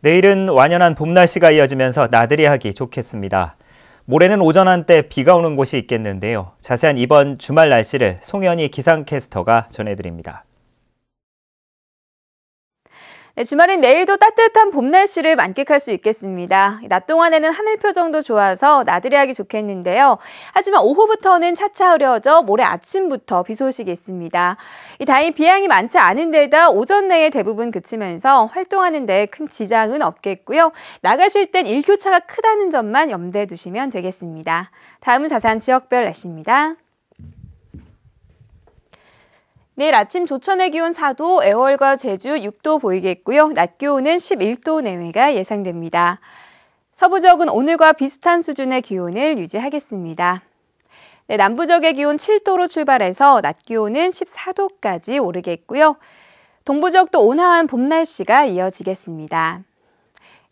내일은 완연한 봄 날씨가 이어지면서 나들이 하기 좋겠습니다. 모레는 오전 한때 비가 오는 곳이 있겠는데요. 자세한 이번 주말 날씨를 송현희 기상캐스터가 전해드립니다. 네, 주말인 내일도 따뜻한 봄 날씨를 만끽할 수 있겠습니다. 낮 동안에는 하늘 표정도 좋아서 나들이 하기 좋겠는데요. 하지만 오후부터는 차차 흐려져 모레 아침부터 비 소식이 있습니다. 이 다행히 비양이 많지 않은 데다 오전 내에 대부분 그치면서 활동하는 데 큰 지장은 없겠고요. 나가실 땐 일교차가 크다는 점만 염두에 두시면 되겠습니다. 다음은 자세한 지역별 날씨입니다. 내일 아침 조천의 기온 4도, 애월과 제주 6도 보이겠고요. 낮 기온은 11도 내외가 예상됩니다. 서부 지역은 오늘과 비슷한 수준의 기온을 유지하겠습니다. 네, 남부 지역의 기온 7도로 출발해서 낮 기온은 14도까지 오르겠고요. 동부 지역도 온화한 봄 날씨가 이어지겠습니다.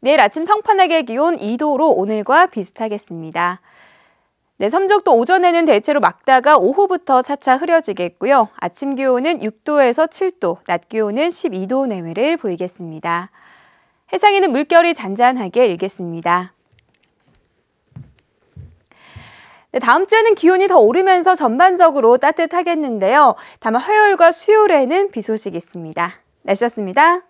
내일 아침 성판악의 기온 2도로 오늘과 비슷하겠습니다. 네, 삼적도 오전에는 대체로 막다가 오후부터 차차 흐려지겠고요. 아침 기온은 6도에서 7도, 낮 기온은 12도 내외를 보이겠습니다. 해상에는 물결이 잔잔하게 일겠습니다. 네, 다음 주에는 기온이 더 오르면서 전반적으로 따뜻하겠는데요. 다만 화요일과 수요일에는 비 소식이 있습니다. 날씨였습니다.